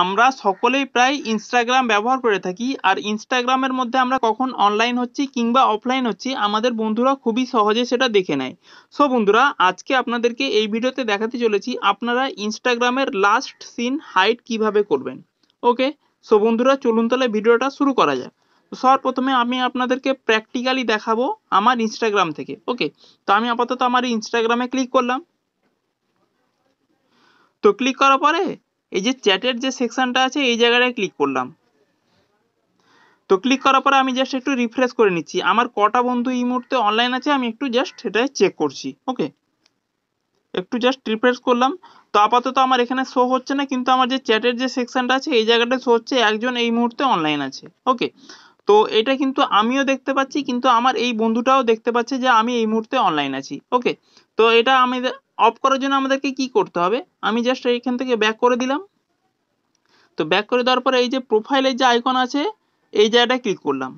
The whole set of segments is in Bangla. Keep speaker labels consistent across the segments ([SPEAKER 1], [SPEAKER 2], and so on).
[SPEAKER 1] আমরা সকলেই প্রায় ইনস্টাগ্রাম ব্যবহার করে থাকি আর ইনস্টাগ্রামের মধ্যে আমরা কখন অনলাইন হচ্ছি কিংবা অফলাইন হচ্ছি আমাদের বন্ধুরা খুবই সহজে সেটা দেখে নেয় সো বন্ধুরা আজকে আপনাদেরকে এই ভিডিওতে দেখাতে চলেছি আপনারা ইনস্টাগ্রামের লাস্ট সিন হাইট কিভাবে করবেন ওকে সো বন্ধুরা চলুন তাহলে ভিডিওটা শুরু করা যাক সবার প্রথমে আমি আপনাদেরকে প্র্যাকটিক্যালি দেখাবো আমার ইনস্টাগ্রাম থেকে ওকে তো আমি আপাতত আমার ইনস্টাগ্রামে ক্লিক করলাম তো ক্লিক করার পরে এই যে চ্যাটের যে সেকশনটা আছে এই জায়গাটায় ক্লিক করলাম তো ক্লিক করার পরে আমি জাস্ট একটু রিফ্রেশ করে নিচ্ছি আমার কটা বন্ধু এই মুহূর্তে অনলাইন আছে আমি একটু জাস্ট সেটাই চেক করছি ওকে একটু জাস্ট রিফ্রেশ করলাম তো আপাতত আমার এখানে শো হচ্ছে না কিন্তু আমার যে চ্যাটের যে সেকশনটা আছে এই জায়গাটায় শো হচ্ছে একজন এই মুহূর্তে অনলাইন আছে ওকে তো এটা কিন্তু আমিও দেখতে পাচ্ছি কিন্তু আমার এই বন্ধুটাও দেখতে পাচ্ছে যে আমি এই মুহূর্তে অনলাইন আছি ওকে তো এটা আমি অফ করার জন্য আমাদেরকে কি করতে হবে আমি জাস্ট এইখান থেকে ব্যাক করে দিলাম তো ব্যাক করে দেওয়ার পরে এই যে প্রোফাইলের যে আইকন আছে এই জায়গাটায় ক্লিক করলাম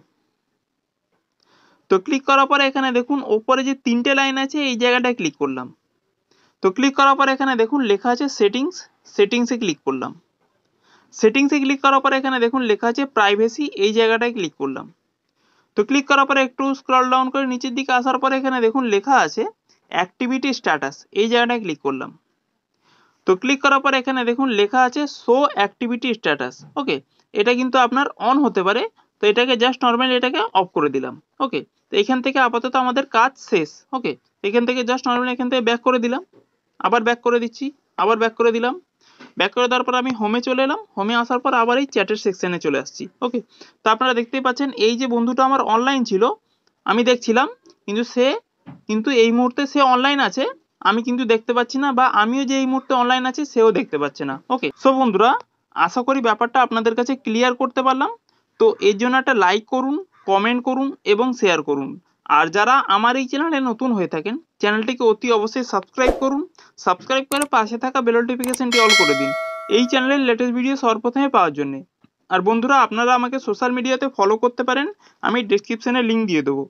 [SPEAKER 1] তো ক্লিক করার পরে এখানে দেখুন ওপরে যে তিনটে লাইন আছে এই জায়গাটায় ক্লিক করলাম তো ক্লিক করার পরে এখানে দেখুন লেখা আছে সেটিংস সেটিংসে ক্লিক করলাম সেটিংসে ক্লিক করার পরে এখানে দেখুন লেখা আছে প্রাইভেসি এই জায়গাটায় ক্লিক করলাম তো ক্লিক করার পরে একটু স্ক্রল ডাউন করে নিচের দিকে আসার পরে এখানে দেখুন লেখা আছে অ্যাক্টিভিটি স্ট্যাটাস এই জায়গাটায় ক্লিক করলাম তো ক্লিক করার পর এখানে দেখুন লেখা আছে শো অ্যাক্টিভিটি স্ট্যাটাস ওকে এটা কিন্তু আপনার অন হতে পারে তো এটাকে জাস্ট নর্মালি এটাকে অফ করে দিলাম ওকে তো এখান থেকে আপাতত আমাদের কাজ শেষ ওকে এখান থেকে জাস্ট নর্মালি এখান থেকে ব্যাক করে দিলাম আবার ব্যাক করে দিচ্ছি আবার ব্যাক করে দিলাম ব্যাক করে দেওয়ার পর আমি হোমে চলে এলাম হোমে আসার পর আবার এই চ্যাটের সেকশানে চলে আসছি ওকে তো আপনারা দেখতেই পাচ্ছেন এই যে বন্ধুটা আমার অনলাইন ছিল আমি দেখছিলাম কিন্তু সে কিন্তু এই মুহূর্তে সে অনলাইন আছে আমি কিন্তু দেখতে পাচ্ছি না বা আমিও যে এই মুহূর্তে অনলাইন আছি সেও দেখতে পাচ্ছে না ওকে সো বন্ধুরা আশা করি ব্যাপারটা আপনাদের কাছে ক্লিয়ার করতে পারলাম তো এর জন্য একটা লাইক করুন কমেন্ট করুন এবং শেয়ার করুন আর যারা আমার এই চ্যানেলে নতুন হয়ে থাকেন চ্যানেলটিকে অতি অবশ্যই সাবস্ক্রাইব করুন সাবস্ক্রাইব করে পাশে থাকা বেল নোটিফিকেশনটি অল করে দিন এই চ্যানেলের লেটেস্ট ভিডিও সর্বপ্রথমে পাওয়ার জন্য আর বন্ধুরা আপনারা আমাকে সোশ্যাল মিডিয়াতে ফলো করতে পারেন আমি ডিসক্রিপশনে লিঙ্ক দিয়ে দেবো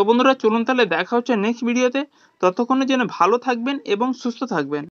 [SPEAKER 1] সো বন্ধুরা চলুন তাহলে দেখা হচ্ছে নেক্সট ভিডিওতে ততক্ষণে যেন ভালো থাকবেন এবং সুস্থ থাকবেন